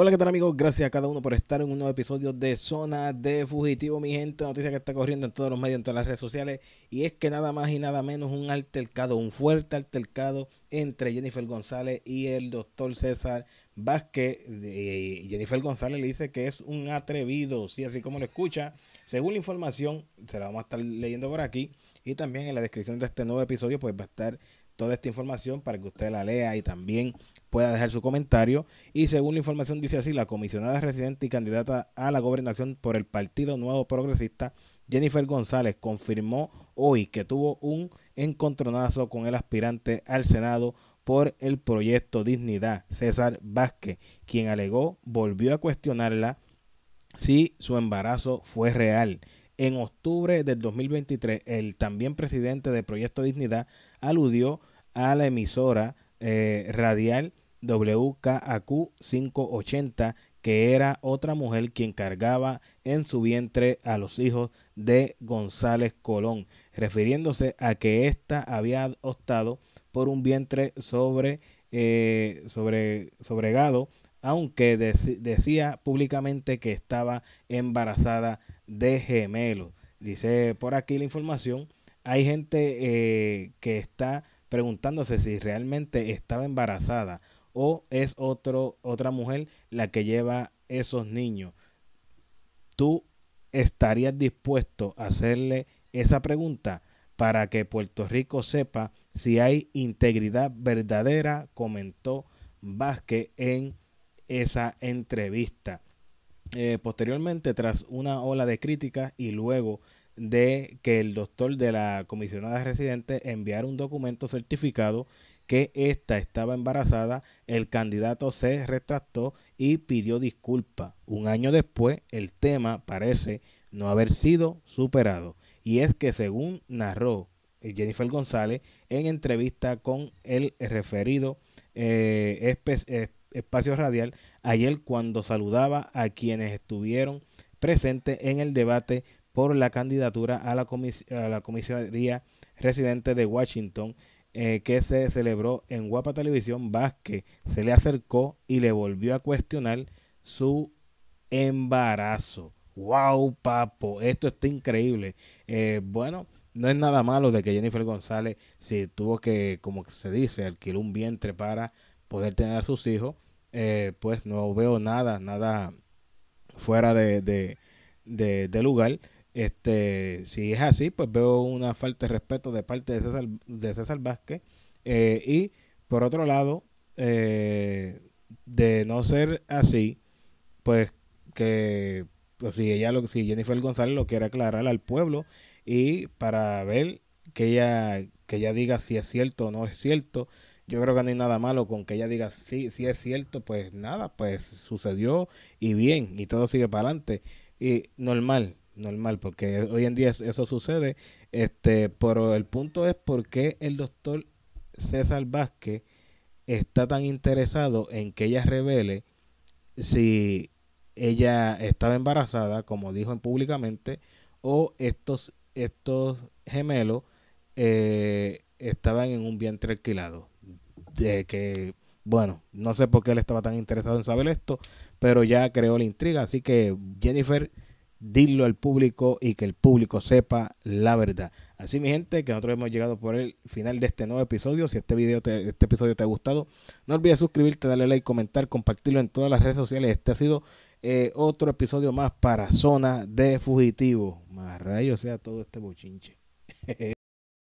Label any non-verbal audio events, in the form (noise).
Hola, ¿qué tal amigos? Gracias a cada uno por estar en un nuevo episodio de Zona de Fugitivo, mi gente. Noticia que está corriendo en todos los medios, en todas las redes sociales. Y es que nada más y nada menos un altercado, un fuerte altercado entre Jennifer González y el doctor César Vázquez. Jennifer González le dice que es un atrevido, sí, así como lo escucha. Según la información, se la vamos a estar leyendo por aquí. Y también en la descripción de este nuevo episodio, pues va a estar toda esta información para que usted la lea y también pueda dejar su comentario. Y según la información dice así, la comisionada residente y candidata a la gobernación por el Partido Nuevo Progresista, Jennifer González, confirmó hoy que tuvo un encontronazo con el aspirante al Senado por el proyecto Dignidad, César Vázquez, quien alegó volvió a cuestionarla si su embarazo fue real en octubre del 2023, el también presidente de Proyecto Dignidad aludió a la emisora eh, radial WKAQ 580, que era otra mujer quien cargaba en su vientre a los hijos de González Colón, refiriéndose a que ésta había optado por un vientre sobre, eh, sobre sobregado, aunque decía públicamente que estaba embarazada de gemelos. Dice por aquí la información. Hay gente eh, que está preguntándose si realmente estaba embarazada o es otro, otra mujer la que lleva esos niños. ¿Tú estarías dispuesto a hacerle esa pregunta para que Puerto Rico sepa si hay integridad verdadera? Comentó Vázquez en esa entrevista. Eh, posteriormente, tras una ola de críticas y luego de que el doctor de la comisionada residente enviara un documento certificado que ésta estaba embarazada, el candidato se retractó y pidió disculpas. Un año después, el tema parece no haber sido superado. Y es que según narró eh, Jennifer González en entrevista con el referido eh, eh espacio radial ayer cuando saludaba a quienes estuvieron presentes en el debate por la candidatura a la, la comisaría residente de Washington eh, que se celebró en Guapa Televisión, Vázquez se le acercó y le volvió a cuestionar su embarazo. ¡Wow, papo! Esto está increíble. Eh, bueno, no es nada malo de que Jennifer González se tuvo que, como se dice, alquilar un vientre para poder tener a sus hijos, eh, pues no veo nada, nada fuera de, lugar. Este, si es así, pues veo una falta de respeto de parte de César, de Vázquez. Eh, y por otro lado, eh, de no ser así, pues que pues si ella lo, si Jennifer González lo quiere aclarar al pueblo y para ver que ella que ella diga si es cierto o no es cierto yo creo que no hay nada malo con que ella diga, sí, sí es cierto, pues nada, pues sucedió y bien, y todo sigue para adelante. Y normal, normal, porque hoy en día eso sucede. Este, pero el punto es por qué el doctor César Vázquez está tan interesado en que ella revele si ella estaba embarazada, como dijo públicamente, o estos, estos gemelos eh, estaban en un vientre alquilado que, bueno, no sé por qué él estaba tan interesado en saber esto, pero ya creó la intriga. Así que, Jennifer, dilo al público y que el público sepa la verdad. Así mi gente, que nosotros hemos llegado por el final de este nuevo episodio. Si este video este episodio te ha gustado, no olvides suscribirte, darle like, comentar, compartirlo en todas las redes sociales. Este ha sido eh, otro episodio más para Zona de Fugitivo. Más rayos sea todo este bochinche. (laughs)